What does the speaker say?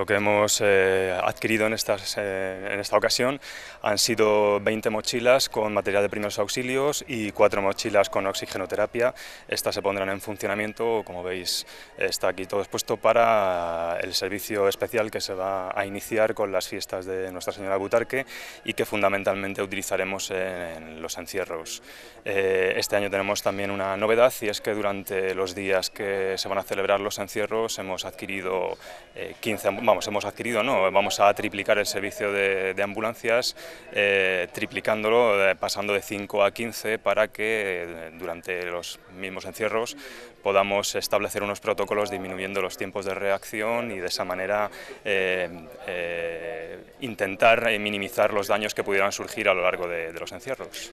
Lo que hemos eh, adquirido en, estas, eh, en, esta ocasión han sido 20 mochilas con material de primeros auxilios y cuatro mochilas con oxigenoterapia. Estas se pondrán en funcionamiento, como veis está aquí todo expuesto para el servicio especial que se va a iniciar con las fiestas de Nuestra Señora Butarque y que fundamentalmente utilizaremos en, los encierros. Eh, este año tenemos también una novedad y es que durante los días que se van a celebrar los encierros hemos adquirido 15 vamos, hemos adquirido, no, vamos a triplicar el servicio de, ambulancias, eh, triplicándolo, eh, pasando de 5 a 15 para que eh, durante los mismos encierros podamos establecer unos protocolos disminuyendo los tiempos de reacción y de esa manera intentar minimizar los daños que pudieran surgir a lo largo de los encierros.